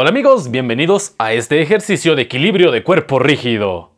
Hola amigos, bienvenidos a este ejercicio de equilibrio de cuerpo rígido.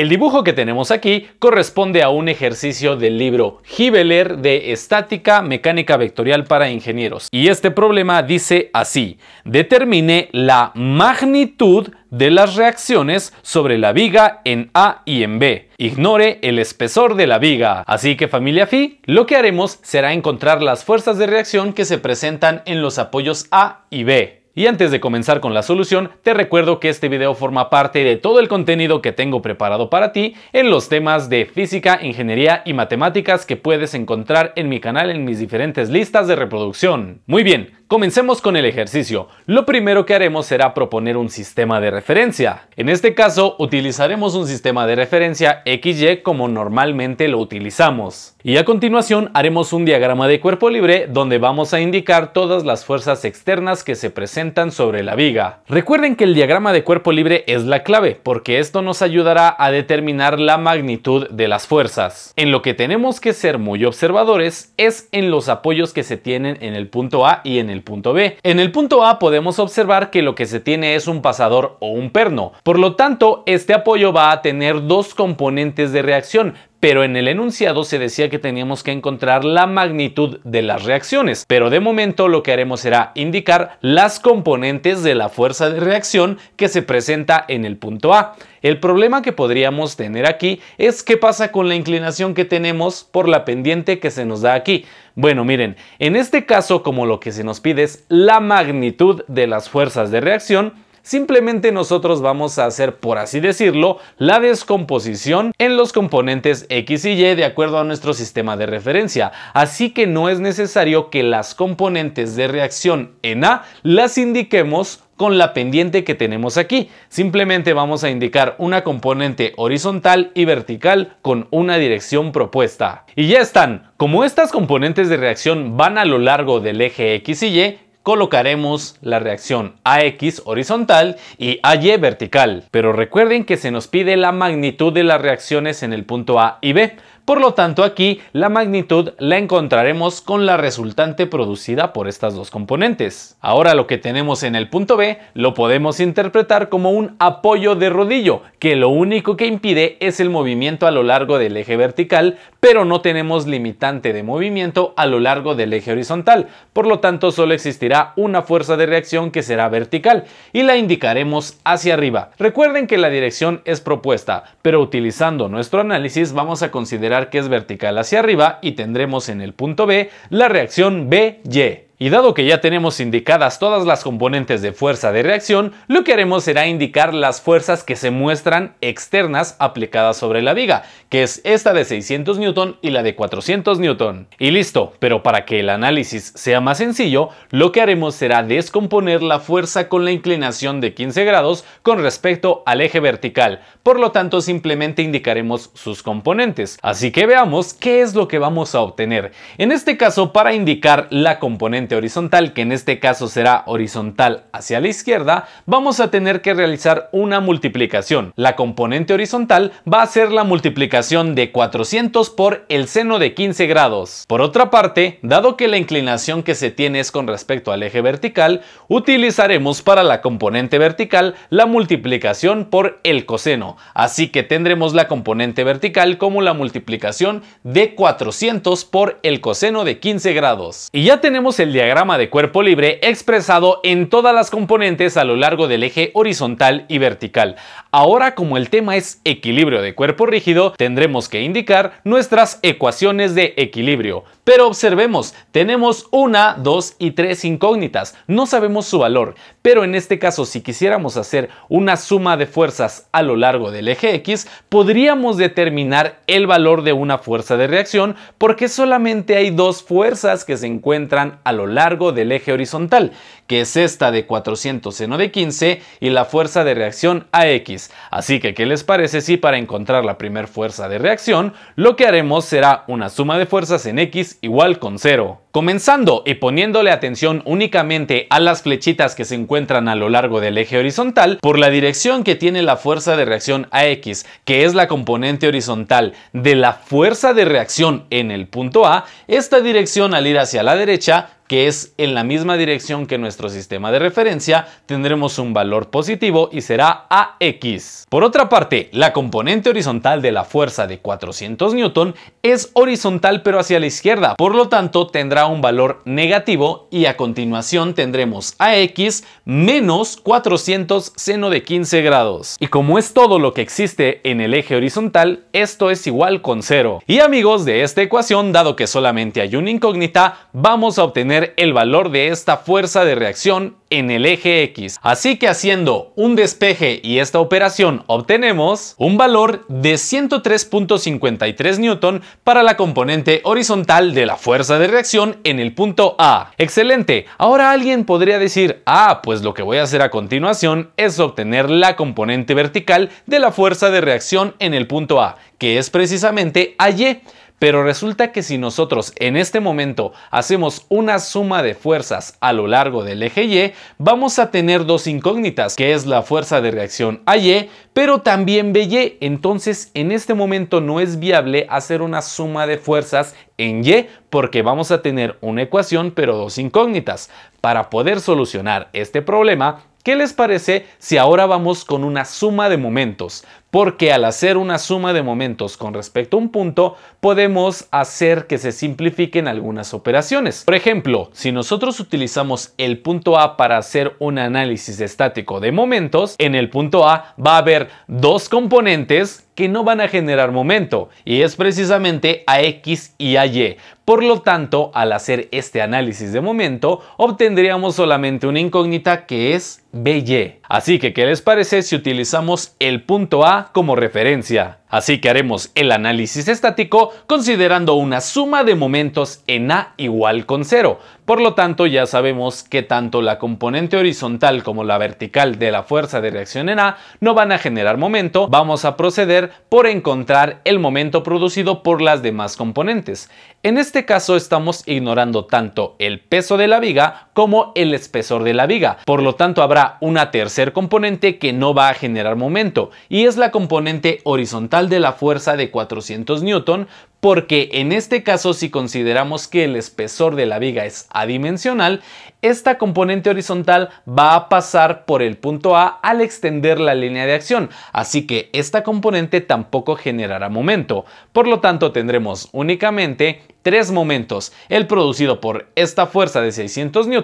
El dibujo que tenemos aquí corresponde a un ejercicio del libro Hibeler de Estática Mecánica Vectorial para Ingenieros. Y este problema dice así, determine la magnitud de las reacciones sobre la viga en A y en B. Ignore el espesor de la viga. Así que familia Fi, lo que haremos será encontrar las fuerzas de reacción que se presentan en los apoyos A y B. Y antes de comenzar con la solución, te recuerdo que este video forma parte de todo el contenido que tengo preparado para ti en los temas de física, ingeniería y matemáticas que puedes encontrar en mi canal en mis diferentes listas de reproducción. Muy bien, Comencemos con el ejercicio. Lo primero que haremos será proponer un sistema de referencia. En este caso, utilizaremos un sistema de referencia XY como normalmente lo utilizamos. Y a continuación haremos un diagrama de cuerpo libre donde vamos a indicar todas las fuerzas externas que se presentan sobre la viga. Recuerden que el diagrama de cuerpo libre es la clave porque esto nos ayudará a determinar la magnitud de las fuerzas. En lo que tenemos que ser muy observadores es en los apoyos que se tienen en el punto A y en el punto B. En el punto A podemos observar que lo que se tiene es un pasador o un perno. Por lo tanto, este apoyo va a tener dos componentes de reacción, pero en el enunciado se decía que teníamos que encontrar la magnitud de las reacciones, pero de momento lo que haremos será indicar las componentes de la fuerza de reacción que se presenta en el punto A. El problema que podríamos tener aquí es qué pasa con la inclinación que tenemos por la pendiente que se nos da aquí. Bueno, miren, en este caso como lo que se nos pide es la magnitud de las fuerzas de reacción, Simplemente nosotros vamos a hacer, por así decirlo, la descomposición en los componentes X y Y de acuerdo a nuestro sistema de referencia. Así que no es necesario que las componentes de reacción en A las indiquemos con la pendiente que tenemos aquí. Simplemente vamos a indicar una componente horizontal y vertical con una dirección propuesta. Y ya están. Como estas componentes de reacción van a lo largo del eje X y Y, colocaremos la reacción AX horizontal y AY vertical. Pero recuerden que se nos pide la magnitud de las reacciones en el punto A y B, por lo tanto, aquí la magnitud la encontraremos con la resultante producida por estas dos componentes. Ahora lo que tenemos en el punto B lo podemos interpretar como un apoyo de rodillo, que lo único que impide es el movimiento a lo largo del eje vertical, pero no tenemos limitante de movimiento a lo largo del eje horizontal, por lo tanto solo existirá una fuerza de reacción que será vertical y la indicaremos hacia arriba. Recuerden que la dirección es propuesta, pero utilizando nuestro análisis vamos a considerar que es vertical hacia arriba y tendremos en el punto B la reacción BY. Y dado que ya tenemos indicadas todas las componentes de fuerza de reacción, lo que haremos será indicar las fuerzas que se muestran externas aplicadas sobre la viga, que es esta de 600 N y la de 400 N. Y listo, pero para que el análisis sea más sencillo, lo que haremos será descomponer la fuerza con la inclinación de 15 grados con respecto al eje vertical, por lo tanto simplemente indicaremos sus componentes. Así que veamos qué es lo que vamos a obtener. En este caso, para indicar la componente horizontal, que en este caso será horizontal hacia la izquierda, vamos a tener que realizar una multiplicación. La componente horizontal va a ser la multiplicación de 400 por el seno de 15 grados. Por otra parte, dado que la inclinación que se tiene es con respecto al eje vertical, utilizaremos para la componente vertical la multiplicación por el coseno, así que tendremos la componente vertical como la multiplicación de 400 por el coseno de 15 grados. Y ya tenemos el diagrama de cuerpo libre expresado en todas las componentes a lo largo del eje horizontal y vertical. Ahora como el tema es equilibrio de cuerpo rígido, tendremos que indicar nuestras ecuaciones de equilibrio. Pero observemos, tenemos una, dos y tres incógnitas, no sabemos su valor, pero en este caso si quisiéramos hacer una suma de fuerzas a lo largo del eje X, podríamos determinar el valor de una fuerza de reacción porque solamente hay dos fuerzas que se encuentran a lo largo del eje horizontal, que es esta de 400 seno de 15 y la fuerza de reacción AX. Así que, ¿qué les parece si para encontrar la primer fuerza de reacción, lo que haremos será una suma de fuerzas en X igual con 0? Comenzando y poniéndole atención únicamente a las flechitas que se encuentran a lo largo del eje horizontal, por la dirección que tiene la fuerza de reacción AX, que es la componente horizontal de la fuerza de reacción en el punto A, esta dirección al ir hacia la derecha que es en la misma dirección que nuestro sistema de referencia, tendremos un valor positivo y será AX. Por otra parte, la componente horizontal de la fuerza de 400 Newton es horizontal pero hacia la izquierda, por lo tanto tendrá un valor negativo y a continuación tendremos AX menos 400 seno de 15 grados. Y como es todo lo que existe en el eje horizontal, esto es igual con cero. Y amigos, de esta ecuación, dado que solamente hay una incógnita, vamos a obtener el valor de esta fuerza de reacción en el eje X. Así que haciendo un despeje y esta operación obtenemos un valor de 103.53 Newton para la componente horizontal de la fuerza de reacción en el punto A. Excelente, ahora alguien podría decir, ah, pues lo que voy a hacer a continuación es obtener la componente vertical de la fuerza de reacción en el punto A, que es precisamente AY. Pero resulta que si nosotros en este momento hacemos una suma de fuerzas a lo largo del eje Y, vamos a tener dos incógnitas, que es la fuerza de reacción AY, pero también BY. Entonces en este momento no es viable hacer una suma de fuerzas en Y porque vamos a tener una ecuación pero dos incógnitas. Para poder solucionar este problema, ¿Qué les parece si ahora vamos con una suma de momentos? porque al hacer una suma de momentos con respecto a un punto, podemos hacer que se simplifiquen algunas operaciones. Por ejemplo, si nosotros utilizamos el punto A para hacer un análisis estático de momentos, en el punto A va a haber dos componentes que no van a generar momento y es precisamente AX y AY Por lo tanto, al hacer este análisis de momento, obtendríamos solamente una incógnita que es BY. Así que, ¿qué les parece si utilizamos el punto A como referencia. Así que haremos el análisis estático considerando una suma de momentos en A igual con cero Por lo tanto, ya sabemos que tanto la componente horizontal como la vertical de la fuerza de reacción en A no van a generar momento. Vamos a proceder por encontrar el momento producido por las demás componentes. En este caso estamos ignorando tanto el peso de la viga como el espesor de la viga. Por lo tanto, habrá una tercer componente que no va a generar momento y es la componente horizontal de la fuerza de 400 Newton porque en este caso si consideramos que el espesor de la viga es adimensional, esta componente horizontal va a pasar por el punto A al extender la línea de acción, así que esta componente tampoco generará momento. Por lo tanto, tendremos únicamente tres momentos, el producido por esta fuerza de 600 N,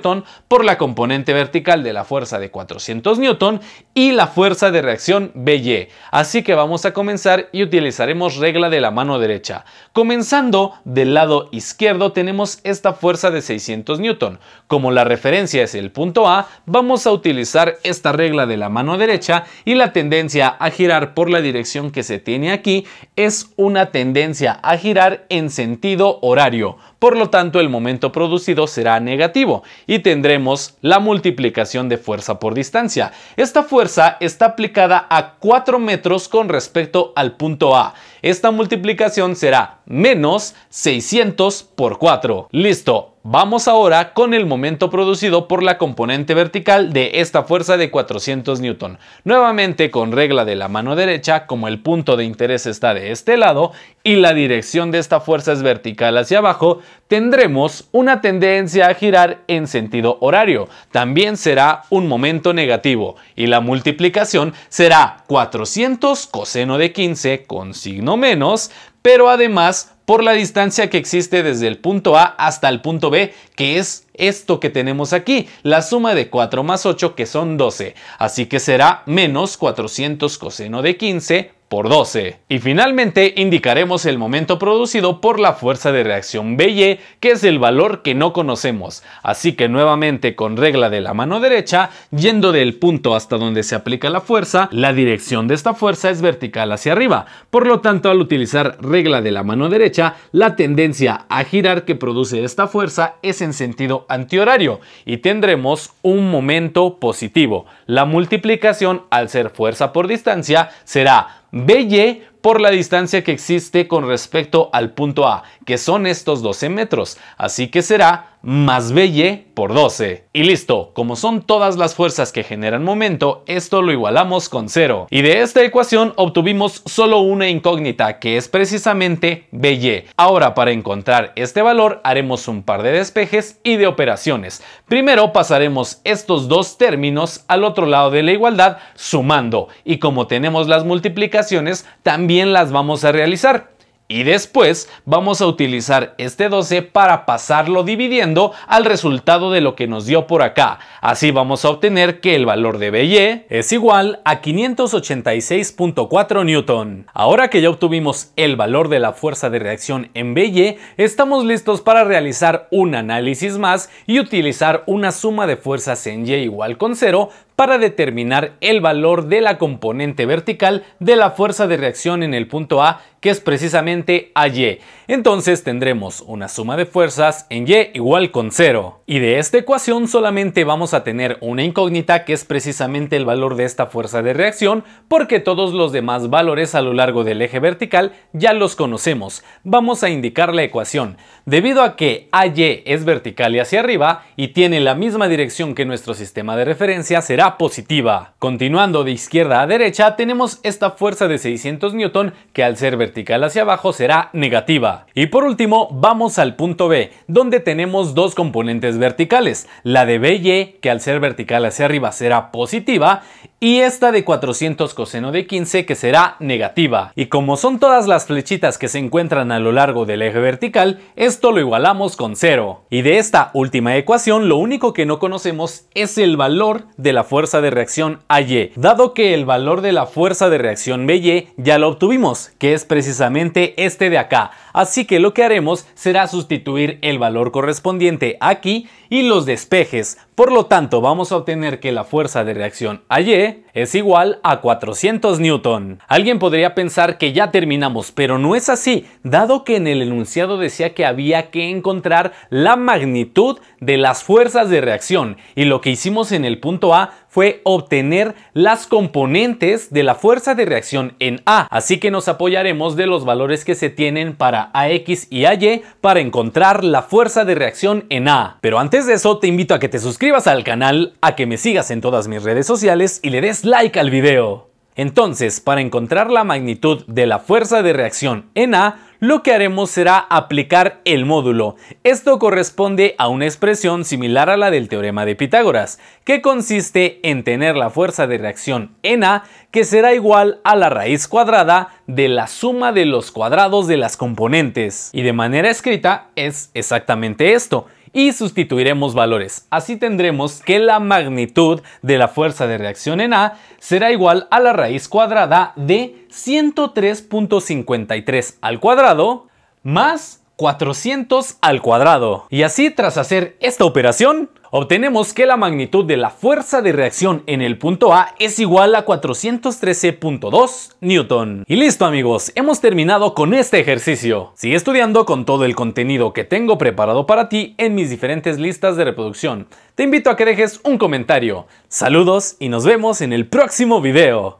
por la componente vertical de la fuerza de 400 N y la fuerza de reacción BY. Así que vamos a comenzar y utilizaremos regla de la mano derecha. Comenzando del lado izquierdo tenemos esta fuerza de 600 Newton. Como la referencia es el punto A, vamos a utilizar esta regla de la mano derecha y la tendencia a girar por la dirección que se tiene aquí es una tendencia a girar en sentido horario por lo tanto el momento producido será negativo y tendremos la multiplicación de fuerza por distancia. Esta fuerza está aplicada a 4 metros con respecto al punto A. Esta multiplicación será menos 600 por 4. Listo, Vamos ahora con el momento producido por la componente vertical de esta fuerza de 400 Newton. Nuevamente con regla de la mano derecha, como el punto de interés está de este lado y la dirección de esta fuerza es vertical hacia abajo, tendremos una tendencia a girar en sentido horario. También será un momento negativo y la multiplicación será 400 coseno de 15 con signo menos, pero además por la distancia que existe desde el punto A hasta el punto B, que es esto que tenemos aquí, la suma de 4 más 8 que son 12, así que será menos 400 coseno de 15 por 12. Y finalmente indicaremos el momento producido por la fuerza de reacción BY, que es el valor que no conocemos. Así que nuevamente con regla de la mano derecha, yendo del punto hasta donde se aplica la fuerza, la dirección de esta fuerza es vertical hacia arriba. Por lo tanto, al utilizar regla de la mano derecha, la tendencia a girar que produce esta fuerza es en sentido antihorario y tendremos un momento positivo. La multiplicación al ser fuerza por distancia será BY por la distancia que existe con respecto al punto A, que son estos 12 metros. Así que será más BY por 12. Y listo, como son todas las fuerzas que generan momento, esto lo igualamos con 0. Y de esta ecuación obtuvimos solo una incógnita, que es precisamente BY. Ahora para encontrar este valor haremos un par de despejes y de operaciones. Primero pasaremos estos dos términos al otro lado de la igualdad sumando. Y como tenemos las multiplicaciones, también las vamos a realizar. Y después vamos a utilizar este 12 para pasarlo dividiendo al resultado de lo que nos dio por acá. Así vamos a obtener que el valor de BY es igual a 586.4 Newton. Ahora que ya obtuvimos el valor de la fuerza de reacción en BY, estamos listos para realizar un análisis más y utilizar una suma de fuerzas en Y igual con 0 para determinar el valor de la componente vertical de la fuerza de reacción en el punto A, que es precisamente AY. Entonces tendremos una suma de fuerzas en Y igual con 0. Y de esta ecuación solamente vamos a tener una incógnita que es precisamente el valor de esta fuerza de reacción, porque todos los demás valores a lo largo del eje vertical ya los conocemos. Vamos a indicar la ecuación. Debido a que AY es vertical y hacia arriba y tiene la misma dirección que nuestro sistema de referencia, será positiva. Continuando de izquierda a derecha tenemos esta fuerza de 600 N que al ser vertical hacia abajo será negativa. Y por último vamos al punto B, donde tenemos dos componentes verticales, la de BY e, que al ser vertical hacia arriba será positiva y esta de 400 coseno de 15 que será negativa. Y como son todas las flechitas que se encuentran a lo largo del eje vertical, esto lo igualamos con cero. Y de esta última ecuación lo único que no conocemos es el valor de la fuerza fuerza de reacción AY, dado que el valor de la fuerza de reacción BY ya lo obtuvimos, que es precisamente este de acá, así que lo que haremos será sustituir el valor correspondiente aquí y los despejes, por lo tanto vamos a obtener que la fuerza de reacción AY es igual a 400 Newton. Alguien podría pensar que ya terminamos, pero no es así, dado que en el enunciado decía que había que encontrar la magnitud de las fuerzas de reacción y lo que hicimos en el punto A fue obtener las componentes de la fuerza de reacción en A, así que nos apoyaremos de los valores que se tienen para AX y AY para encontrar la fuerza de reacción en A. Pero antes de eso te invito a que te suscribas al canal, a que me sigas en todas mis redes sociales y le des like al video. Entonces, para encontrar la magnitud de la fuerza de reacción en A, lo que haremos será aplicar el módulo. Esto corresponde a una expresión similar a la del teorema de Pitágoras, que consiste en tener la fuerza de reacción en A que será igual a la raíz cuadrada de la suma de los cuadrados de las componentes. Y de manera escrita es exactamente esto y sustituiremos valores. Así tendremos que la magnitud de la fuerza de reacción en A será igual a la raíz cuadrada de 103.53 al cuadrado más 400 al cuadrado. Y así tras hacer esta operación Obtenemos que la magnitud de la fuerza de reacción en el punto A es igual a 413.2 Newton. Y listo amigos, hemos terminado con este ejercicio. Sigue estudiando con todo el contenido que tengo preparado para ti en mis diferentes listas de reproducción. Te invito a que dejes un comentario. Saludos y nos vemos en el próximo video.